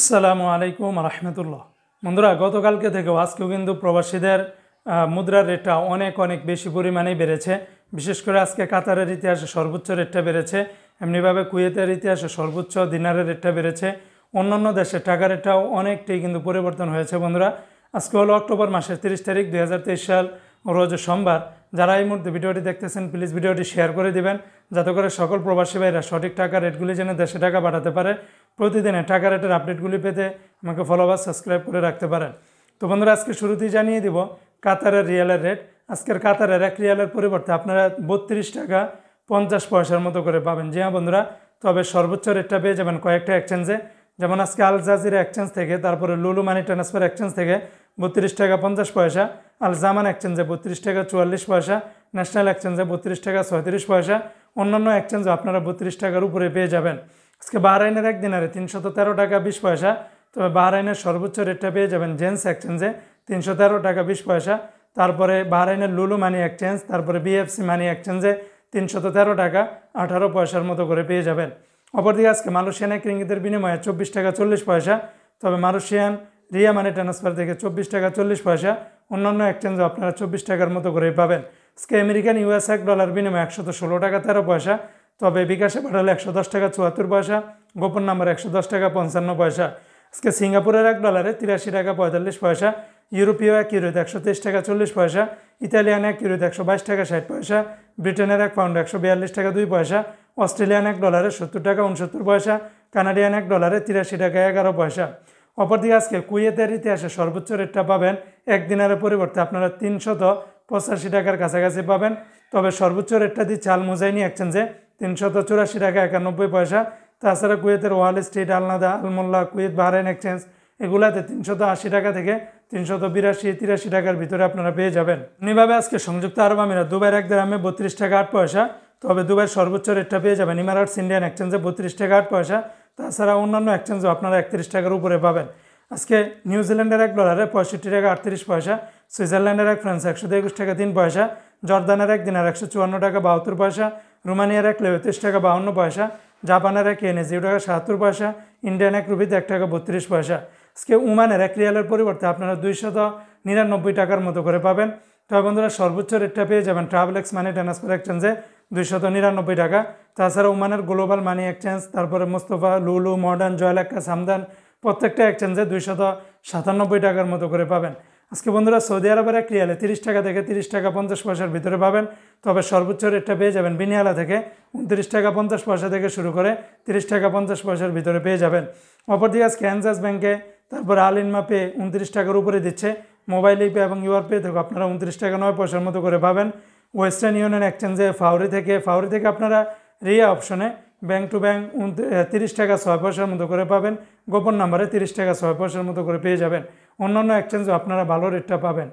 আসসালামু আলাইকুম রহমতুল্লাহ বন্ধুরা গতকালকে থেকেও আজকেও কিন্তু প্রবাসীদের মুদ্রার রেটটা অনেক অনেক বেশি পরিমাণেই বেড়েছে বিশেষ করে আজকে কাতারের ইতিহাসে সর্বোচ্চ রেটটা বেড়েছে এমনিভাবে কুয়েতের ইতিহাসে সর্বোচ্চ দিনারের রেটটা বেড়েছে অন্যান্য দেশের টাকা রেটটাও অনেকটাই কিন্তু পরিবর্তন হয়েছে বন্ধুরা আজকে হলো অক্টোবর মাসের তিরিশ তারিখ দুই সাল রোজ সোমবার যারা এই মুহূর্তে ভিডিওটি দেখতেছেন প্লিজ ভিডিওটি শেয়ার করে দিবেন যাতে করে সকল প্রবাসী ভাইরা সঠিক টাকা রেটগুলি যেন দেশে টাকা পাঠাতে পারে প্রতিদিনের টাকা রেটের আপডেটগুলি পেতে আমাকে ফলো বা সাবস্ক্রাইব করে রাখতে পারেন তো বন্ধুরা আজকে শুরুতেই জানিয়ে দিব কাতারের রিয়ালের রেট আজকের কাতারের এক রিয়ালের পরিবর্তে আপনারা বত্রিশ টাকা পঞ্চাশ পয়সার মতো করে পাবেন যে হ্যাঁ বন্ধুরা তবে সর্বোচ্চ রেটটা পেয়ে যাবেন কয়েকটা এক্সচেঞ্জে যেমন আজকে আল জাজিরা এক্সচেঞ্জ থেকে তারপরে লুলু মানি ট্রান্সফার এক্সচেঞ্জ থেকে বত্রিশ টাকা পঞ্চাশ পয়সা আল জামান এক্সচেঞ্জে বত্রিশ টাকা চুয়াল্লিশ পয়সা ন্যাশনাল এক্সচেঞ্জে বত্রিশ টাকা ছয়ত্রিশ পয়সা অন্যান্য এক্সচেঞ্জও আপনারা বত্রিশ টাকার উপরে পেয়ে যাবেন আজকে বাহরাইনের এক দিনারে তিনশত তেরো টাকা বিশ পয়সা তবে বাহরাইনের সর্বোচ্চ রেটটা পেয়ে যাবেন জেন্স এক্সচেঞ্জে তিনশো তেরো টাকা বিশ পয়সা তারপরে বাহরাইনের লুলু মানি এক্সচেঞ্জ তারপরে বিএফসি মানি এক্সচেঞ্জে তিনশত তেরো টাকা আঠারো পয়সার মতো করে পেয়ে যাবেন অপরদিকে আজকে মালয়েশিয়ান এক রিঙ্গিতের বিনিময়ে চব্বিশ টাকা চল্লিশ পয়সা তবে মালয়েশিয়ান রিয়া মানি ট্রান্সফার থেকে চব্বিশ টাকা চল্লিশ পয়সা অন্যান্য এক্সচেঞ্জও আপনারা চব্বিশ টাকার মতো করে পাবেন আজকে আমেরিকান ইউএস এক ডলার বিনিময়ে একশত ষোলো টাকা তেরো পয়সা তবে বিকাশে পাঠালে একশো দশ টাকা চুয়াত্তর পয়সা গোপন নাম্বার একশো দশ টাকা পঞ্চান্ন পয়সা আজকে সিঙ্গাপুরের এক ডলারে তিরাশি টাকা পঁয়তাল্লিশ পয়সা ইউরোপীয় এক ইউরোতে একশো তেইশ টাকা চল্লিশ পয়সা ইতালিয়ান এক ইউরোতে একশো বাইশ টাকা ষাট পয়সা ব্রিটেনের এক পাউন্ড একশো বিয়াল্লিশ টাকা দুই পয়সা অস্ট্রেলিয়ান এক ডলারে সত্তর টাকা উনসত্তর পয়সা কানাডিয়ান এক ডলারে তিরাশি টাকা এগারো পয়সা অপরদিকে আজকে কুয়েতের ইতিহাসে সর্বোচ্চ রেটটা পাবেন এক দিনারের পরিবর্তে আপনারা তিনশত পঁচাশি টাকার কাছাকাছি পাবেন তবে সর্বোচ্চ রেটটা দিয়ে চাল নিয়ে একছেন যে তিনশত চুরাশি টাকা একানব্বই পয়সা তাছাড়া কুয়েতের ওয়াল স্ট্রিট আলনাদা আলমোল্লা কুয়েত বাহরাইন এক্সচেঞ্জ এগুলাতে তিনশত আশি টাকা থেকে তিনশত বিরাশি তিরাশি টাকার ভিতরে আপনারা পেয়ে যাবেন এমনিভাবে আজকে সংযুক্ত আরব আমিরা দুবাইয়ের এক দামে বত্রিশ টাকা আট পয়সা তবে দুবাইয়ের সর্বোচ্চ রেটটা পেয়ে যাবেন ইমারাটস ইন্ডিয়ান এক্সচেঞ্জে বত্রিশ টাকা আট পয়সা তাছাড়া অন্যান্য এক্সচেঞ্জও আপনারা একত্রিশ টাকার উপরে পাবেন আজকে নিউজিল্যান্ডের এক ডলারে পঁয়ষট্টি টাকা আটত্রিশ পয়সা সুইজারল্যান্ডের এক ফ্রান্স একশো একুশ টাকা তিন পয়সা জর্দানের এক দিনার একশো চুয়ান্ন টাকা বাহাত্তর পয়সা রোমানিয়ার এক লেও তেইশ টাকা বাহান্ন পয়সা জাপানের এক এনে জিরো টাকা সাহাত্তর পয়সা ইন্ডিয়ান এক রুপিতে এক টাকা বত্রিশ পয়সা আজকে উমানের এক রিয়ালের পরিবর্তে আপনারা দুইশত নিরানব্বই টাকার মতো করে পাবেন তবে বন্ধুরা সর্বোচ্চ রেটটা পেয়ে যাবেন ট্রাভেল এক্স মানি ট্রান্সফার এক্সচেঞ্জে দুইশত নিরানব্বই টাকা তাছাড়া উমানের গ্লোবাল মানি এক্সচেঞ্জ তারপরে মোস্তফা লুলু মডার্ন জয়লাক্কা সামদান প্রত্যেকটা এক্সচেঞ্জে দুইশত সাতানব্বই টাকার মতো করে পাবেন আজকে বন্ধুরা সৌদি আরবের এক রিয়ালে তিরিশ টাকা থেকে তিরিশ টাকা পঞ্চাশ পয়সার ভিতরে পাবেন তবে সর্বোচ্চ রেটটা পেয়ে যাবেন বিনিয়ালা থেকে উনত্রিশ টাকা পঞ্চাশ পয়সা থেকে শুরু করে তিরিশ টাকা পঞ্চাশ পয়সার ভিতরে পেয়ে যাবেন অপরদিকে আজকে অ্যানসাস ব্যাংকে তারপর আল ইনমা পে উনত্রিশ টাকার উপরে দিচ্ছে মোবাইল পে এবং ইউআর পে থেকে আপনারা উনত্রিশ টাকা নয় পয়সার মতো করে পাবেন ওয়েস্টার্ন ইউনিয়ন এক্সচেঞ্জে ফাউরি থেকে ফাউরি থেকে আপনারা রিয়া অপশনে ব্যাঙ্ক টু ব্যাঙ্ক তিরিশ টাকা ছয় পয়সার মতো করে পাবেন গোপন নাম্বারে তিরিশ টাকা ছয় পয়সার মতো করে পেয়ে যাবেন অন্যান্য এক্সচেঞ্জও আপনারা ভালো রেটটা পাবেন